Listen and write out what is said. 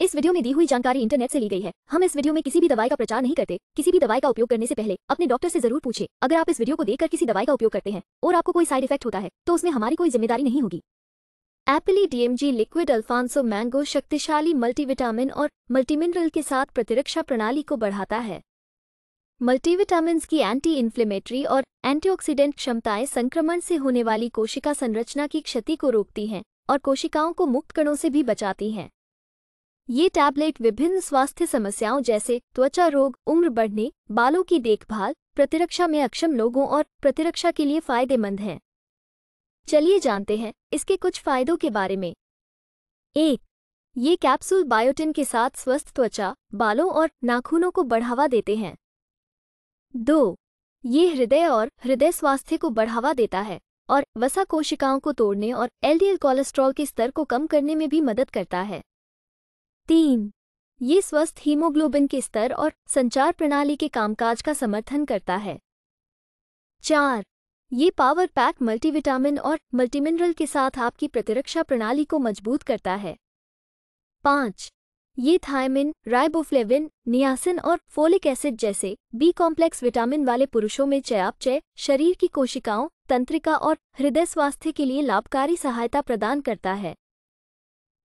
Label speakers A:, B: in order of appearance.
A: इस वीडियो में दी हुई जानकारी इंटरनेट से ली गई है हम इस वीडियो में किसी भी दवाई का प्रचार नहीं करते किसी भी दवाई का उपयोग करने से पहले अपने डॉक्टर से जरूर पूछे अगर आप इस वीडियो को देखकर किसी दवाई का उपयोग करते हैं और आपको कोई साइड इफेक्ट होता है तो उसमें हमारी कोई जिम्मेदारी नहीं होगी एपली डीएमजी लिक्विड अल्फांसो मैंगो शक्तिशाली मल्टीविटामिन और मल्टीमिनरल के साथ प्रतिरक्षा प्रणाली को बढ़ाता है मल्टीविटामिन की एंटी इन्फ्लेमेटरी और एंटीऑक्सीडेंट क्षमताएं संक्रमण से होने वाली कोशिका संरचना की क्षति को रोकती हैं और कोशिकाओं को मुक्त कणों से भी बचाती हैं ये टैबलेट विभिन्न स्वास्थ्य समस्याओं जैसे त्वचा रोग उम्र बढ़ने बालों की देखभाल प्रतिरक्षा में अक्षम लोगों और प्रतिरक्षा के लिए फायदेमंद हैं चलिए जानते हैं इसके कुछ फायदों के बारे में एक ये कैप्सूल बायोटिन के साथ स्वस्थ त्वचा बालों और नाखूनों को बढ़ावा देते हैं दो ये हृदय और हृदय स्वास्थ्य को बढ़ावा देता है और वसा कोशिकाओं को तोड़ने और एलडीएल कोलेस्ट्रॉल के स्तर को कम करने में भी मदद करता है तीन ये स्वस्थ हीमोग्लोबिन के स्तर और संचार प्रणाली के कामकाज का समर्थन करता है चार ये पावर पैक मल्टीविटामिन और मल्टीमिनरल के साथ आपकी प्रतिरक्षा प्रणाली को मजबूत करता है पाँच ये थायमिन राइबोफ्लेविन नियासिन और फोलिक एसिड जैसे बी कॉम्प्लेक्स विटामिन वाले पुरुषों में चयापचय शरीर की कोशिकाओं तंत्रिका और हृदय स्वास्थ्य के लिए लाभकारी सहायता प्रदान करता है